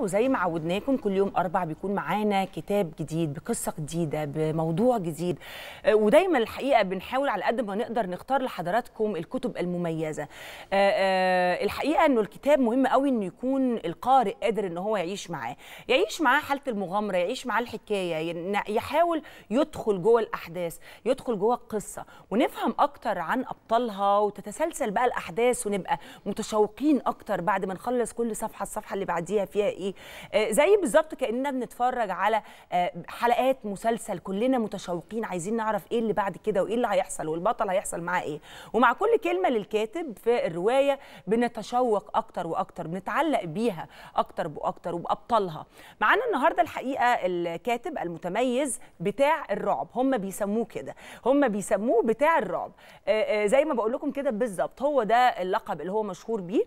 وزي ما عودناكم كل يوم اربع بيكون معانا كتاب جديد بقصه جديده بموضوع جديد آه، ودايما الحقيقه بنحاول على قد ما نقدر نختار لحضراتكم الكتب المميزه آه، آه، الحقيقه انه الكتاب مهم قوي انه يكون القارئ قادر ان هو يعيش معاه يعيش معاه حاله المغامره يعيش معاه الحكايه يحاول يدخل جوه الاحداث يدخل جوه القصه ونفهم اكتر عن ابطالها وتتسلسل بقى الاحداث ونبقى متشوقين اكتر بعد ما نخلص كل صفحه الصفحه اللي بعديها فيها ايه حقيقي آه، زي بالظبط كاننا بنتفرج على آه، حلقات مسلسل كلنا متشوقين عايزين نعرف ايه اللي بعد كده وايه اللي هيحصل والبطل هيحصل معاه ايه ومع كل كلمه للكاتب في الروايه بنتشوق اكتر واكتر بنتعلق بيها اكتر واكتر وبابطالها معانا النهارده الحقيقه الكاتب المتميز بتاع الرعب هم بيسموه كده هم بيسموه بتاع الرعب آه، زي ما بقول لكم كده بالظبط هو ده اللقب اللي هو مشهور بيه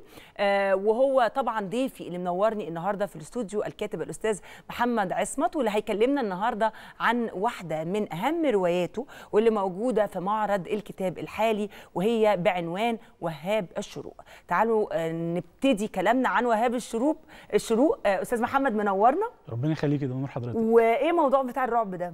وهو طبعا ضيفي اللي منورني النهارده في الاستوديو الكاتب الاستاذ محمد عصمت واللي هيكلمنا النهارده عن واحده من اهم رواياته واللي موجوده في معرض الكتاب الحالي وهي بعنوان وهاب الشروق. تعالوا آه، نبتدي كلامنا عن وهاب الشروق الشروق آه، استاذ محمد منورنا ربنا يخليك يا نور حضرتك وايه موضوع بتاع الرعب ده؟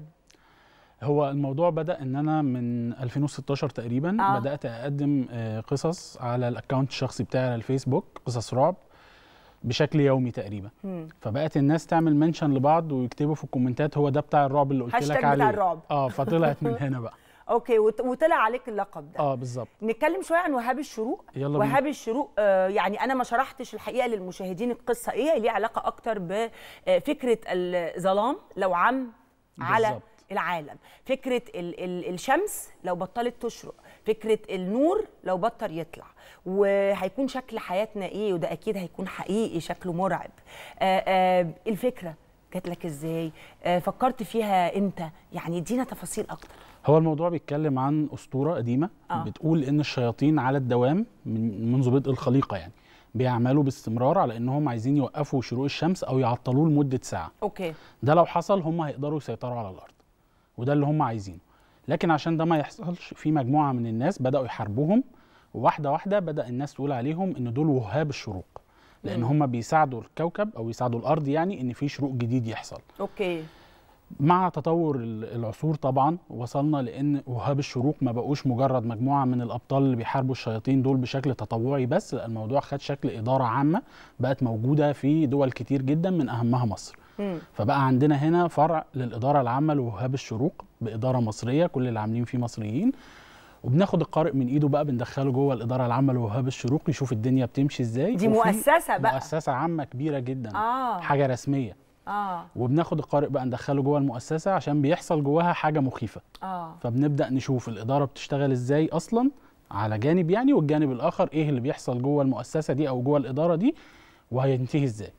هو الموضوع بدا ان انا من 2016 تقريبا آه. بدات اقدم آه، قصص على الاكونت الشخصي بتاعي على الفيسبوك قصص رعب بشكل يومي تقريبا مم. فبقت الناس تعمل منشن لبعض ويكتبوا في الكومنتات هو ده بتاع الرعب اللي قلت لك عليه بتاع الرعب اه فطلعت من هنا بقى اوكي وطلع عليك اللقب ده اه بالظبط نتكلم شويه عن وهاب الشروق يلا وهاب بي. الشروق آه يعني انا ما شرحتش الحقيقه للمشاهدين القصه ايه ليها علاقه اكتر بفكره آه، الظلام لو عم على بالزبط. العالم فكره الـ الـ الشمس لو بطلت تشرق فكره النور لو بطل يطلع وهيكون شكل حياتنا ايه وده اكيد هيكون حقيقي شكله مرعب آآ آه، آآ آه، الفكره جات لك ازاي آه، فكرت فيها امتى يعني ادينا تفاصيل اكتر هو الموضوع بيتكلم عن اسطوره قديمه آه. بتقول ان الشياطين على الدوام من منذ بدء الخليقه يعني بيعملوا باستمرار على انهم عايزين يوقفوا شروق الشمس او يعطلوه لمده ساعه اوكي ده لو حصل هم هيقدروا يسيطروا على الارض وده اللي هم عايزينه لكن عشان ده ما يحصلش في مجموعه من الناس بداوا يحاربوهم وواحده واحده بدا الناس تقول عليهم ان دول وهاب الشروق لان هم بيساعدوا الكوكب او يساعدوا الارض يعني ان في شروق جديد يحصل اوكي مع تطور العصور طبعا وصلنا لان وهاب الشروق ما بقوش مجرد مجموعه من الابطال اللي بيحاربوا الشياطين دول بشكل تطوعي بس لا الموضوع خد شكل اداره عامه بقت موجوده في دول كتير جدا من اهمها مصر فبقى عندنا هنا فرع للاداره العامه لوهاب الشروق باداره مصريه كل اللي عاملين فيه مصريين وبناخد القارئ من ايده بقى بندخله جوه الاداره العامه لوهاب الشروق يشوف الدنيا بتمشي ازاي دي مؤسسه بقى مؤسسه عامه كبيره جدا آه. حاجه رسميه آه. وبناخد القارئ بقى ندخله جوه المؤسسه عشان بيحصل جواها حاجه مخيفه آه. فبنبدا نشوف الاداره بتشتغل ازاي اصلا على جانب يعني والجانب الاخر ايه اللي بيحصل جوه المؤسسه دي او جوه الاداره دي وهينتهي ازاي